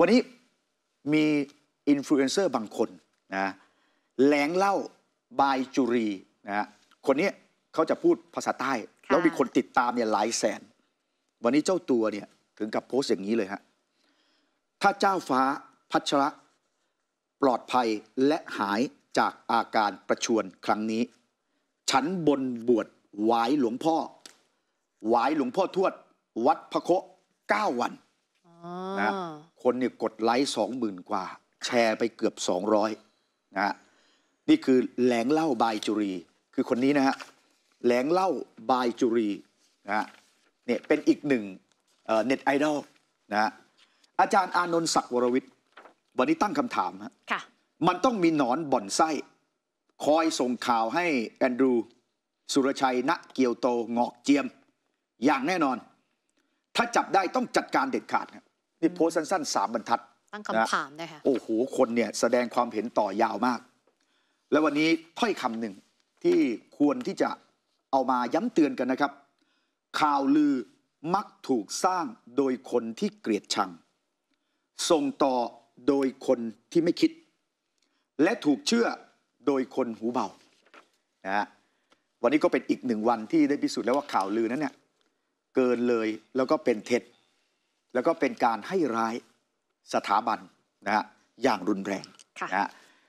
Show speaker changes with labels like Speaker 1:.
Speaker 1: วันนี้มีอินฟลูเอนเซอร์ บางคนนะแหลงเล่าบายจุรีนะคนนี้เขาจะพูดภาษาใต้ แล้วมีคนติดตามเนี่ยหลายแสน วันนี้เจ้าตัวเนี่ยถึงกับโพสต์อย่างนี้เลยฮะถ้าเจ้าฟ้าพัชระปลอดภัยและหายจากอาการประชวนครั้งนี้ ฉันบนบวชไหวหลวงพ่อไหวหลวงพ่อทวด วัดพระโคเก้าวันนะคนเนี่ยกดไลค์สองหมื่นกว่า แชร์ไปเกือบสอ้อยนะฮะนี่คือแหลงเล่าบายจุรีคือคนนี้นะฮะแหลงเล่าบายจุรีนะฮะเนี่ยเป็นอีกหนึ่งเน็ตไอดอลนะฮะอาจารย์อานนท์ศักดิ์วรวิทย์วันนี้ตั้งคำถามฮะมันต้องมีหนอนบ่อนไส้ คอยส่งข่าวให้แอนดรูสุรชัยณเกียวโตงอกเจียม อย่างแน่นอน ถ้าจับได้ต้องจัดการเด็ดขาดครับนี่โพสต์สั้นๆสามบรรทัด
Speaker 2: ตั้งคำถามน
Speaker 1: ะคะโอ้โหคนเนี่ยแสดงความเห็นต่อยาวมาก และวันนี้ถ้อยคำหนึ่งที่ควรที่จะเอามาย้ำเตือนกันนะครับ ข่าวลือมักถูกสร้างโดยคนที่เกลียดชังส่งต่อโดยคนที่ไม่คิด และถูกเชื่อโดยคนหูเบานะฮะวันนี้ก็เป็นอีกหนึ่งวันที่ได้พิสูจน์แล้วว่าข่าวลือนั้นเนี่ยเกินเลยแล้วก็เป็นเท็จแล้วก็เป็นการให้ร้ายสถาบันนะฮะอย่างรุนแรงนะฮะ